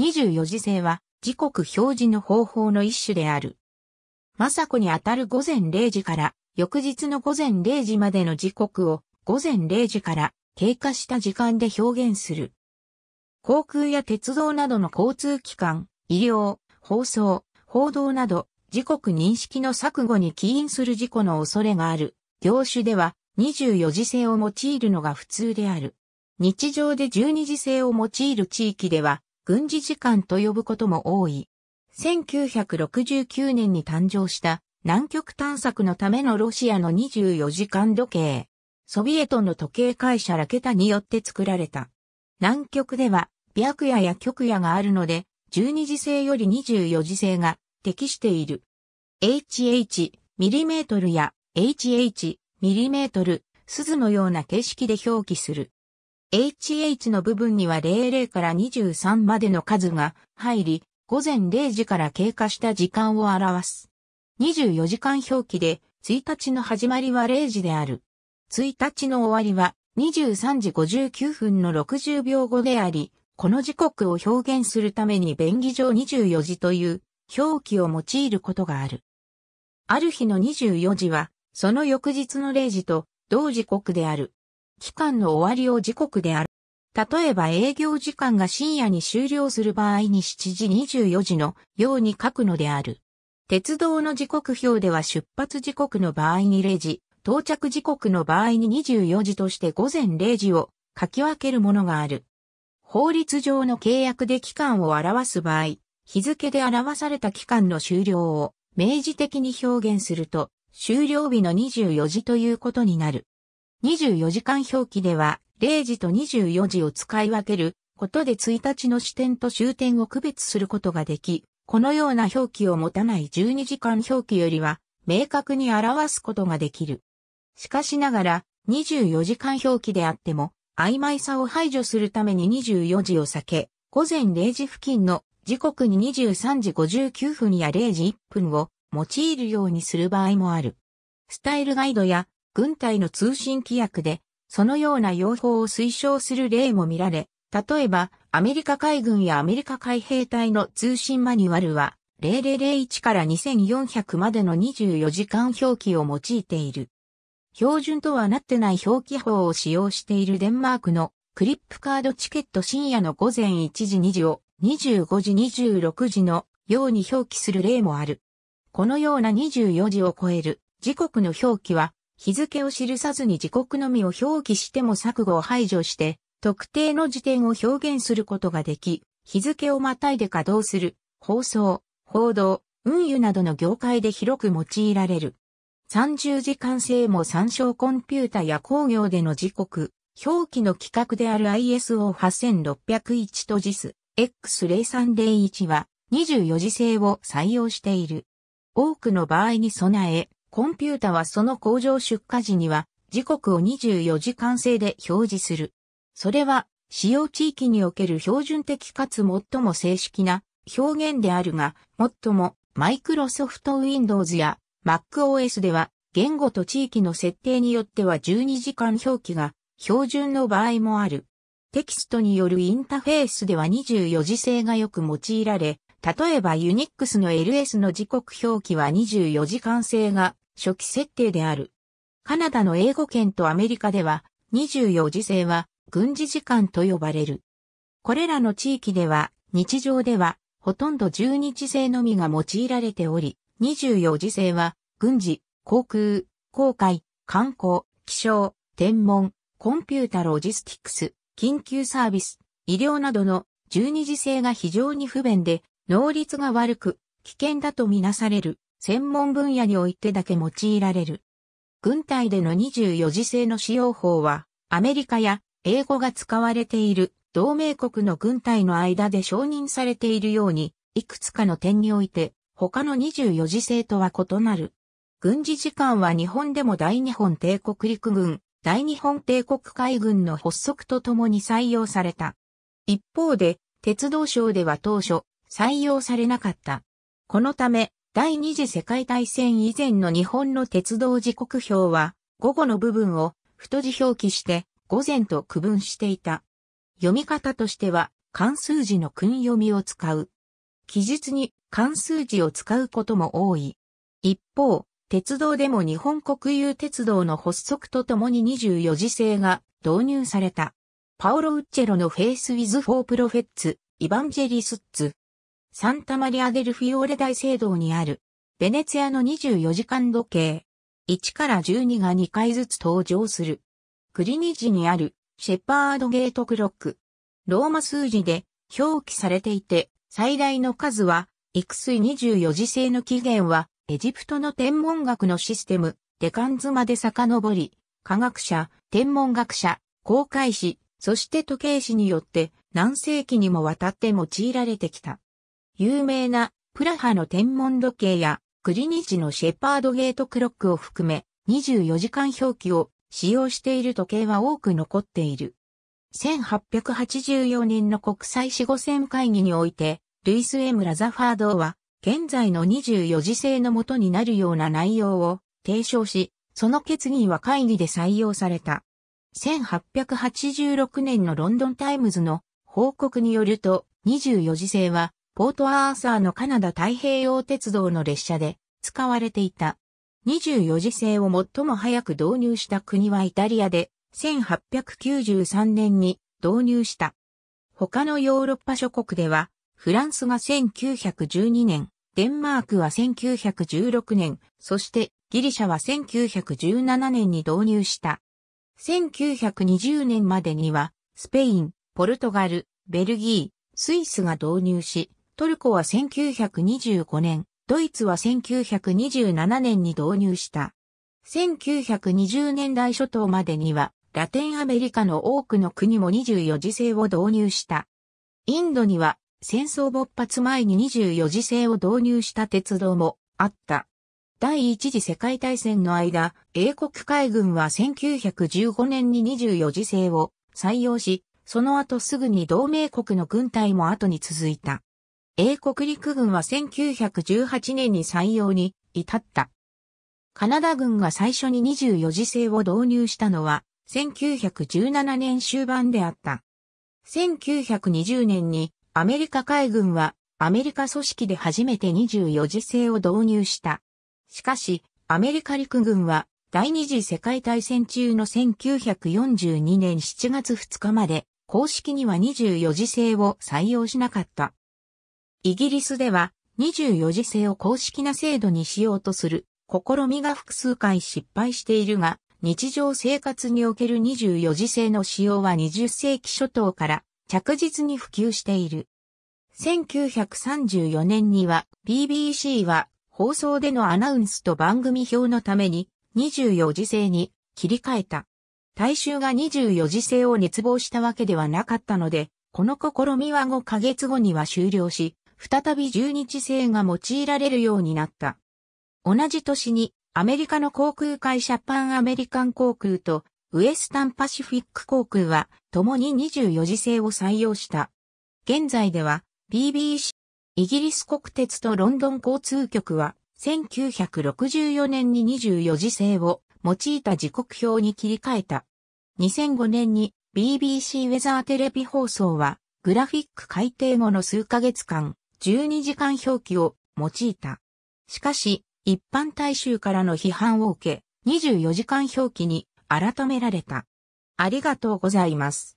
24時制は時刻表示の方法の一種である。政子にあたる午前0時から翌日の午前0時までの時刻を午前0時から経過した時間で表現する。航空や鉄道などの交通機関、医療、放送、報道など時刻認識の錯誤に起因する事故の恐れがある業種では24時制を用いるのが普通である。日常で12時制を用いる地域では軍事時間と呼ぶことも多い。1969年に誕生した南極探索のためのロシアの24時間時計。ソビエトの時計会社ラケタによって作られた。南極では白夜や極夜があるので、12時制より24時制が適している。HH ミリメートルや HH ミリメートル、鈴のような形式で表記する。HH の部分には00から23までの数が入り、午前0時から経過した時間を表す。24時間表記で、1日の始まりは0時である。1日の終わりは23時59分の60秒後であり、この時刻を表現するために便宜上24時という表記を用いることがある。ある日の24時は、その翌日の0時と同時刻である。期間の終わりを時刻である。例えば営業時間が深夜に終了する場合に7時24時のように書くのである。鉄道の時刻表では出発時刻の場合に0時、到着時刻の場合に24時として午前0時を書き分けるものがある。法律上の契約で期間を表す場合、日付で表された期間の終了を明示的に表現すると、終了日の24時ということになる。24時間表記では、0時と24時を使い分けることで1日の始点と終点を区別することができ、このような表記を持たない12時間表記よりは、明確に表すことができる。しかしながら、24時間表記であっても、曖昧さを排除するために24時を避け、午前0時付近の時刻に23時59分や0時1分を用いるようにする場合もある。スタイルガイドや軍隊の通信規約で、そのような用法を推奨する例も見られ、例えば、アメリカ海軍やアメリカ海兵隊の通信マニュアルは、0001から2400までの24時間表記を用いている。標準とはなってない表記法を使用しているデンマークのクリップカードチケット深夜の午前1時2時を25時26時のように表記する例もある。このような24時を超える時刻の表記は日付を記さずに時刻のみを表記しても錯誤を排除して、特定の時点を表現することができ、日付をまたいで稼働する、放送、報道、運輸などの業界で広く用いられる。30時間制も参照コンピュータや工業での時刻、表記の規格である ISO8601 と JIS-X0301 は24時制を採用している。多くの場合に備え、コンピュータはその工場出荷時には時刻を24時間制で表示する。それは使用地域における標準的かつ最も正式な表現であるが、最もマイクロソフト Windows や MacOS では言語と地域の設定によっては12時間表記が標準の場合もある。テキストによるインタフェースでは24時制がよく用いられ、例えばユニックスの LS の時刻表記は24時間制が初期設定である。カナダの英語圏とアメリカでは24時制は軍事時間と呼ばれる。これらの地域では日常ではほとんど1二時制のみが用いられており、24時制は軍事、航空、航海、観光、気象、天文、コンピュータロジスティクス、緊急サービス、医療などの12時制が非常に不便で、能率が悪く、危険だとみなされる。専門分野においてだけ用いられる。軍隊での24時制の使用法は、アメリカや英語が使われている同盟国の軍隊の間で承認されているように、いくつかの点において、他の24時制とは異なる。軍事時間は日本でも大日本帝国陸軍、大日本帝国海軍の発足とともに採用された。一方で、鉄道省では当初、採用されなかった。このため、第二次世界大戦以前の日本の鉄道時刻表は、午後の部分を太字表記して午前と区分していた。読み方としては、関数字の訓読みを使う。記述に関数字を使うことも多い。一方、鉄道でも日本国有鉄道の発足とともに24時制が導入された。パオロ・ウッチェロのフェイス・ウィズ・フォー・プロフェッツ、イヴァンジェリスッツ、サンタマリアデルフィオーレ大聖堂にある、ベネツィアの24時間時計、1から12が2回ずつ登場する。クリニジにある、シェパードゲートクロック。ローマ数字で表記されていて、最大の数は、幾水24時制の起源は、エジプトの天文学のシステム、デカンズまで遡り、科学者、天文学者、航海士、そして時計士によって何世紀にもわたって用いられてきた。有名なプラハの天文時計やクリニチのシェパードゲートクロックを含め24時間表記を使用している時計は多く残っている。1884年の国際死後戦会議において、ルイス・エム・ラザファードは、現在の24時制のもとになるような内容を提唱し、その決議は会議で採用された。1886年のロンドンタイムズの報告によると、24時制はポートアーサーのカナダ太平洋鉄道の列車で使われていた。24時制を最も早く導入した国はイタリアで1893年に導入した。他のヨーロッパ諸国では、フランスが1912年、デンマークは1916年、そしてギリシャは1917年に導入した。1920年までには、スペイン、ポルトガル、ベルギー、スイスが導入し、トルコは1925年、ドイツは1927年に導入した。1920年代初頭までには、ラテンアメリカの多くの国も24時制を導入した。インドには、戦争勃発前に24時制を導入した鉄道もあった。第一次世界大戦の間、英国海軍は1915年に24時制を採用し、その後すぐに同盟国の軍隊も後に続いた。英国陸軍は1918年に採用に至った。カナダ軍が最初に24時制を導入したのは1917年終盤であった。1920年にアメリカ海軍はアメリカ組織で初めて24時制を導入した。しかし、アメリカ陸軍は第二次世界大戦中の1942年7月2日まで公式には24時制を採用しなかった。イギリスでは24時制を公式な制度にしようとする試みが複数回失敗しているが、日常生活における24時制の使用は20世紀初頭から着実に普及している。1934年には BBC は放送でのアナウンスと番組表のために24時制に切り替えた。大衆が24時制を熱望したわけではなかったので、この試みは5ヶ月後には終了し、再び十日制が用いられるようになった。同じ年にアメリカの航空会社パンアメリカン航空とウエスタンパシフィック航空は共に24時制を採用した。現在では BBC イギリス国鉄とロンドン交通局は1964年に24時制を用いた時刻表に切り替えた。2005年に BBC ウェザーテレビ放送はグラフィック改定後の数ヶ月間12時間表記を用いた。しかし、一般大衆からの批判を受け、24時間表記に改められた。ありがとうございます。